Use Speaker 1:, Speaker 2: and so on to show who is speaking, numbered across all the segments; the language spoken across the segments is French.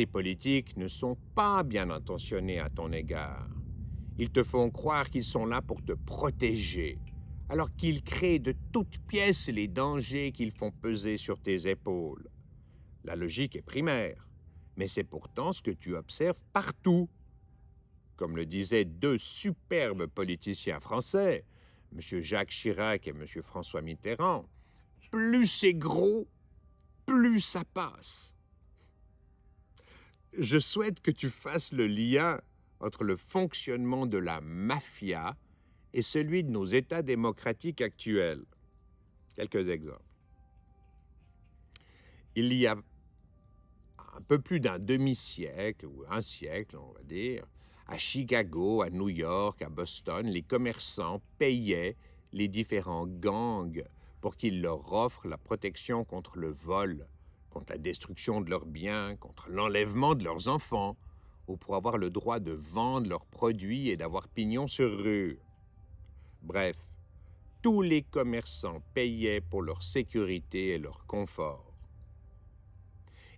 Speaker 1: « Les politiques ne sont pas bien intentionnés à ton égard. Ils te font croire qu'ils sont là pour te protéger, alors qu'ils créent de toutes pièces les dangers qu'ils font peser sur tes épaules. La logique est primaire, mais c'est pourtant ce que tu observes partout. Comme le disaient deux superbes politiciens français, M. Jacques Chirac et M. François Mitterrand, plus c'est gros, plus ça passe je souhaite que tu fasses le lien entre le fonctionnement de la mafia et celui de nos États démocratiques actuels. Quelques exemples. Il y a un peu plus d'un demi-siècle, ou un siècle, on va dire, à Chicago, à New York, à Boston, les commerçants payaient les différents gangs pour qu'ils leur offrent la protection contre le vol contre la destruction de leurs biens, contre l'enlèvement de leurs enfants, ou pour avoir le droit de vendre leurs produits et d'avoir pignon sur rue. Bref, tous les commerçants payaient pour leur sécurité et leur confort.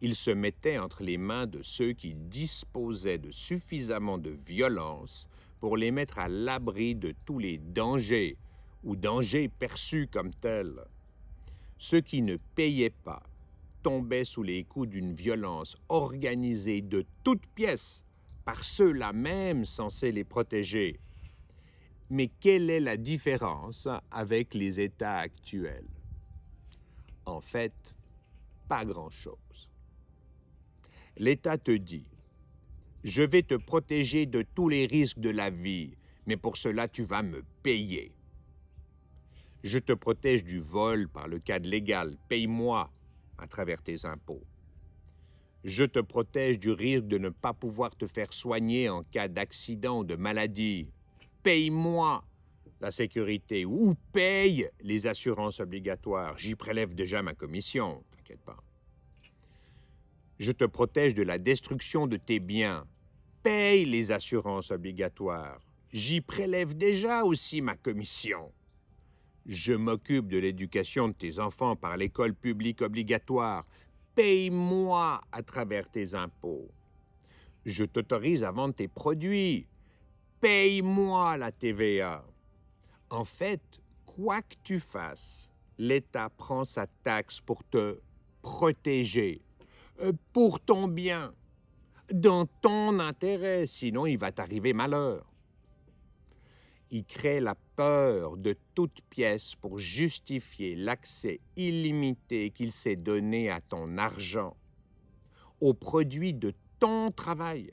Speaker 1: Ils se mettaient entre les mains de ceux qui disposaient de suffisamment de violence pour les mettre à l'abri de tous les dangers, ou dangers perçus comme tels. Ceux qui ne payaient pas tombaient sous les coups d'une violence organisée de toutes pièces par ceux-là même censés les protéger. Mais quelle est la différence avec les États actuels En fait, pas grand-chose. L'État te dit, je vais te protéger de tous les risques de la vie, mais pour cela tu vas me payer. Je te protège du vol par le cadre légal, paye-moi, à travers tes impôts. Je te protège du risque de ne pas pouvoir te faire soigner en cas d'accident ou de maladie. Paye-moi la sécurité ou paye les assurances obligatoires. J'y prélève déjà ma commission, t'inquiète pas. Je te protège de la destruction de tes biens. Paye les assurances obligatoires. J'y prélève déjà aussi ma commission. Je m'occupe de l'éducation de tes enfants par l'école publique obligatoire. Paye-moi à travers tes impôts. Je t'autorise à vendre tes produits. Paye-moi la TVA. En fait, quoi que tu fasses, l'État prend sa taxe pour te protéger, euh, pour ton bien, dans ton intérêt, sinon il va t'arriver malheur. Il crée la peur de toute pièce pour justifier l'accès illimité qu'il s'est donné à ton argent, aux produits de ton travail.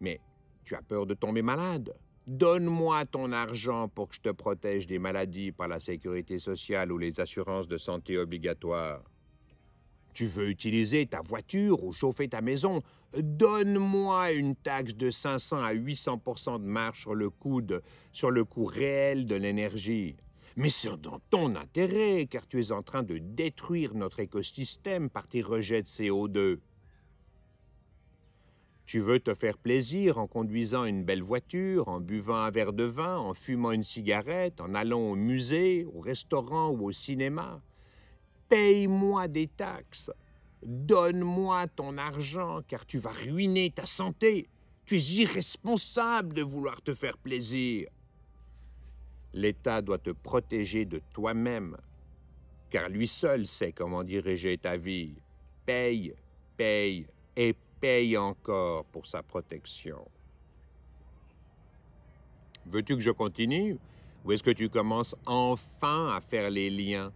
Speaker 1: Mais tu as peur de tomber malade. Donne-moi ton argent pour que je te protège des maladies par la sécurité sociale ou les assurances de santé obligatoires. Tu veux utiliser ta voiture ou chauffer ta maison Donne-moi une taxe de 500 à 800 de marge sur le coût, sur le coût réel de l'énergie. Mais c'est dans ton intérêt, car tu es en train de détruire notre écosystème par tes rejets de CO2. Tu veux te faire plaisir en conduisant une belle voiture, en buvant un verre de vin, en fumant une cigarette, en allant au musée, au restaurant ou au cinéma paye-moi des taxes, donne-moi ton argent, car tu vas ruiner ta santé. Tu es irresponsable de vouloir te faire plaisir. L'État doit te protéger de toi-même, car lui seul sait comment diriger ta vie. Paye, paye et paye encore pour sa protection. Veux-tu que je continue ou est-ce que tu commences enfin à faire les liens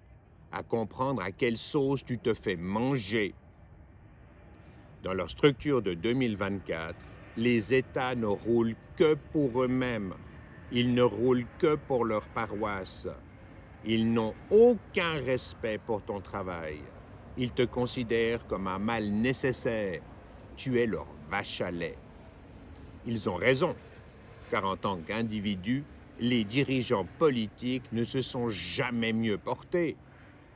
Speaker 1: à comprendre à quelle sauce tu te fais manger. Dans leur structure de 2024, les États ne roulent que pour eux-mêmes. Ils ne roulent que pour leur paroisse. Ils n'ont aucun respect pour ton travail. Ils te considèrent comme un mal nécessaire. Tu es leur vache à lait. Ils ont raison, car en tant qu'individus, les dirigeants politiques ne se sont jamais mieux portés.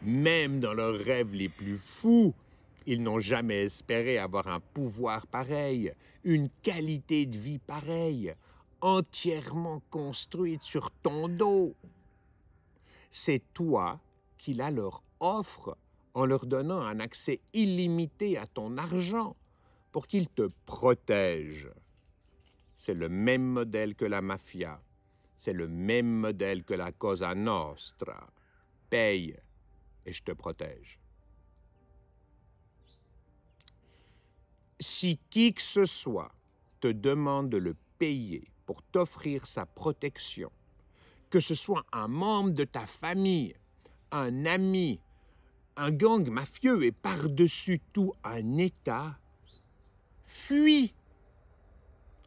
Speaker 1: Même dans leurs rêves les plus fous, ils n'ont jamais espéré avoir un pouvoir pareil, une qualité de vie pareille, entièrement construite sur ton dos. C'est toi qui la leur offre en leur donnant un accès illimité à ton argent pour qu'ils te protègent. C'est le même modèle que la mafia. C'est le même modèle que la Cosa Nostra. Paye et je te protège. Si qui que ce soit te demande de le payer pour t'offrir sa protection, que ce soit un membre de ta famille, un ami, un gang mafieux et par-dessus tout un État, fuis,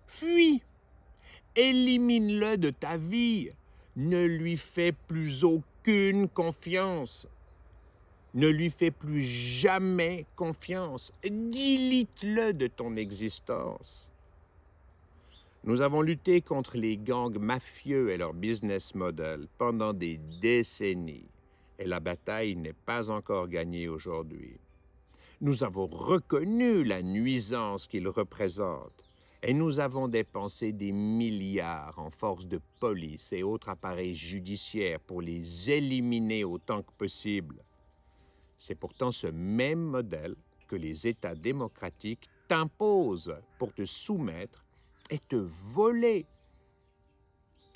Speaker 1: fuis, élimine-le de ta vie, ne lui fais plus aucune confiance. Ne lui fais plus jamais confiance. Dilite-le de ton existence. Nous avons lutté contre les gangs mafieux et leur business model pendant des décennies et la bataille n'est pas encore gagnée aujourd'hui. Nous avons reconnu la nuisance qu'ils représentent et nous avons dépensé des milliards en forces de police et autres appareils judiciaires pour les éliminer autant que possible. C'est pourtant ce même modèle que les États démocratiques t'imposent pour te soumettre et te voler.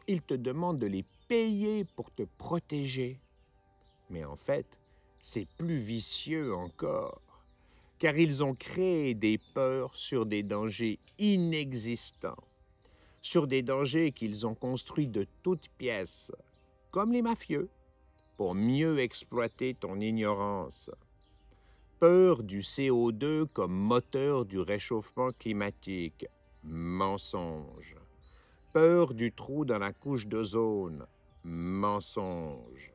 Speaker 1: Ils te demandent de les payer pour te protéger. Mais en fait, c'est plus vicieux encore, car ils ont créé des peurs sur des dangers inexistants, sur des dangers qu'ils ont construits de toutes pièces, comme les mafieux pour mieux exploiter ton ignorance. Peur du CO2 comme moteur du réchauffement climatique. Mensonge. Peur du trou dans la couche d'ozone. Mensonge.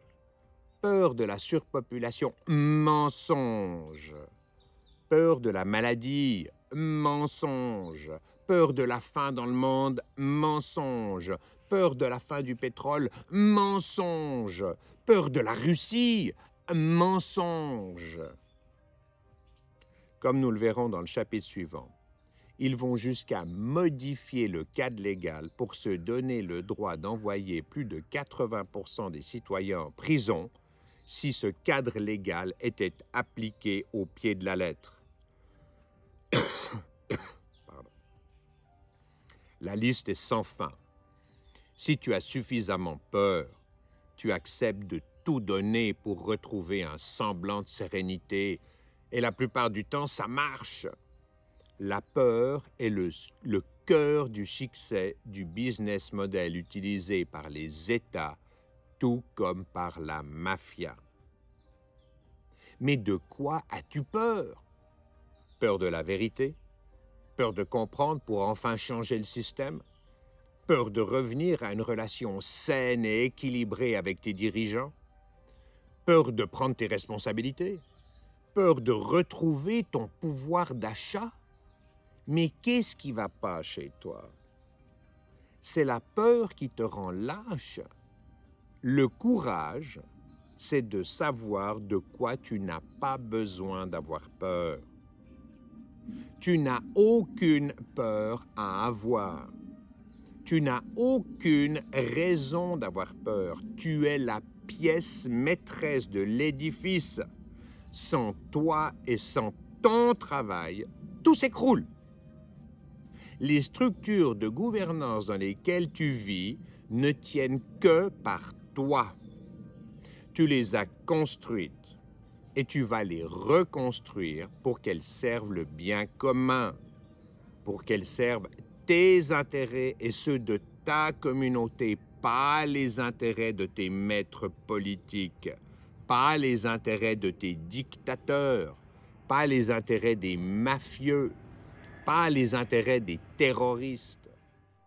Speaker 1: Peur de la surpopulation. Mensonge. Peur de la maladie mensonge. Peur de la faim dans le monde, mensonge. Peur de la faim du pétrole, mensonge. Peur de la Russie, mensonge. Comme nous le verrons dans le chapitre suivant, ils vont jusqu'à modifier le cadre légal pour se donner le droit d'envoyer plus de 80% des citoyens en prison si ce cadre légal était appliqué au pied de la lettre. La liste est sans fin. Si tu as suffisamment peur, tu acceptes de tout donner pour retrouver un semblant de sérénité, et la plupart du temps, ça marche. La peur est le, cœur du succès du business model utilisé par les États, tout comme par la mafia. Mais de quoi as-tu peur Peur de la vérité Peur de comprendre pour enfin changer le système Peur de revenir à une relation saine et équilibrée avec tes dirigeants Peur de prendre tes responsabilités Peur de retrouver ton pouvoir d'achat Mais qu'est-ce qui va pas chez toi C'est la peur qui te rend lâche. Le courage, c'est de savoir de quoi tu n'as pas besoin d'avoir peur. Tu n'as aucune peur à avoir. Tu n'as aucune raison d'avoir peur. Tu es la pièce maîtresse de l'édifice. Sans toi et sans ton travail, tout s'écroule. Les structures de gouvernance dans lesquelles tu vis ne tiennent que par toi. Tu les as construites et tu vas les reconstruire pour qu'elles servent le bien commun, pour qu'elles servent tes intérêts et ceux de ta communauté, pas les intérêts de tes maîtres politiques, pas les intérêts de tes dictateurs, pas les intérêts des mafieux, pas les intérêts des terroristes.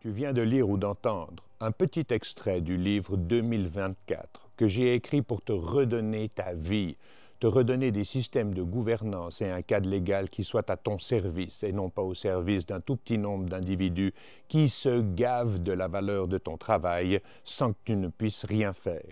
Speaker 1: Tu viens de lire ou d'entendre un petit extrait du livre 2024 que j'ai écrit pour te redonner ta vie, te redonner des systèmes de gouvernance et un cadre légal qui soit à ton service et non pas au service d'un tout petit nombre d'individus qui se gavent de la valeur de ton travail sans que tu ne puisses rien faire.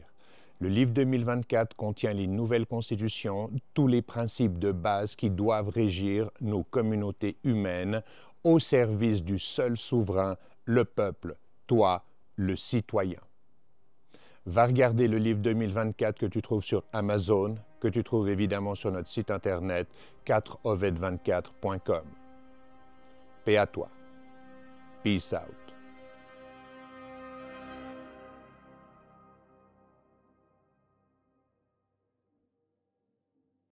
Speaker 1: Le livre 2024 contient les nouvelles constitutions, tous les principes de base qui doivent régir nos communautés humaines au service du seul souverain, le peuple, toi, le citoyen. Va regarder le livre 2024 que tu trouves sur Amazon, que tu trouves évidemment sur notre site internet 4ovet24.com. Paix à toi. Peace out.